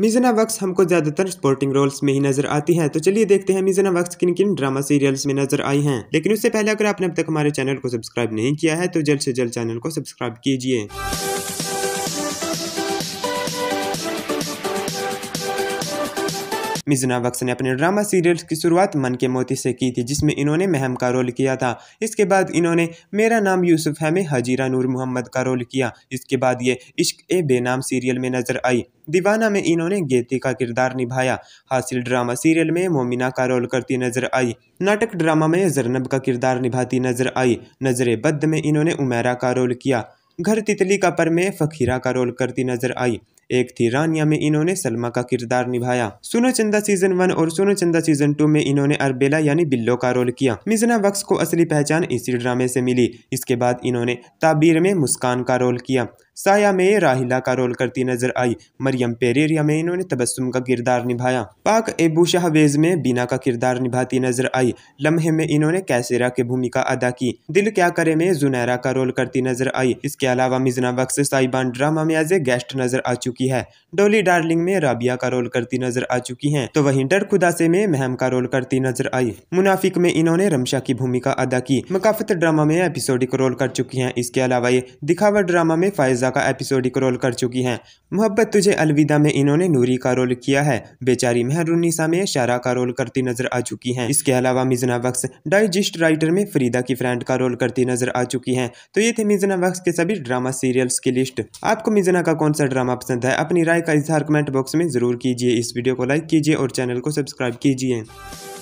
मिजना works हमको ज्यादातर sporting roles में ही नजर आती हैं तो चलिए देखते हैं मिजना वक्स किन किन ड्रामा सीरियल्स में नजर आई हैं लेकिन उससे पहले अगर आपने अब तक हमारे चैनल को सब्सक्राइब नहीं किया है तो जल्द से जल्द चैनल को सब्सक्राइब कीजिए मिजना बक्स ने अपने ड्रामा सीरियल की शुरुआत मन के मोती से की थी जिसमें इन्होंने महम का रोल किया था इसके बाद इन्होंने मेरा नाम यूसुफ है में हजीरा नूर मोहम्मद का रोल किया इसके बाद ये इश्क ए बेनाम सीरियल में नजर आई दीवाना में इन्होंने गेती का किरदार निभाया हासिल ड्रामा सीरियल में मोमिना का रोल करती नजर आई नाटक ड्रामा में जरनब का किरदार निभाती नजर आई नजर बद में इन्होंने उमेरा का रोल किया घर तितली का पर में फ़कीरा का रोल करती नजर आई एक थी रानिया में इन्होंने सलमा का किरदार निभाया सुनो चंदा सीजन वन और सुनो चंदा सीजन टू में इन्होंने अरबेला यानी बिल्लो का रोल किया मिजना बक्स को असली पहचान इसी ड्रामे से मिली इसके बाद इन्होंने ताबीर में मुस्कान का रोल किया साया में राहिला का रोल करती नजर आई मरियम पेरेरिया में इन्होंने तबस्सुम का किरदार निभाया पाक एबू शाहवेज में बीना का किरदार निभाती नजर आई लम्हे में इन्होंने कैसेरा की भूमिका अदा की दिल क्या करे में जुनैरा का रोल करती नजर आई इसके अलावा मिजना बक्स साइबान ड्रामा में एज ए गेस्ट नजर आ चुकी है डोली डार्लिंग में राबिया का रोल करती नजर आ चुकी है तो वही डर खुदासे में महम का रोल करती नजर आई मुनाफिक में इन्होंने रमशा की भूमिका अदा की मकाफत ड्रामा में एपिसोडिक रोल कर चुकी है इसके अलावा ये दिखावा ड्रामा में फायजा मिर्ज़ा का एपिसोडिक रोल कर चुकी हैं मोहब्बत तुझे अलविदा में इन्होंने नूरी का रोल किया है बेचारी मेहरुनिसा में शारा का रोल करती नजर आ चुकी हैं इसके अलावा मिजना वक्स डाइजेस्ट राइटर में फरीदा की फ्रेंड का रोल करती नजर आ चुकी हैं तो ये थे मिजना वक्स के सभी ड्रामा सीरियल्स की लिस्ट आपको मिजना का कौन सा ड्रामा पसंद है अपनी राय का इजहार कमेंट बॉक्स में जरूर कीजिए इस वीडियो को लाइक कीजिए और चैनल को सब्सक्राइब कीजिए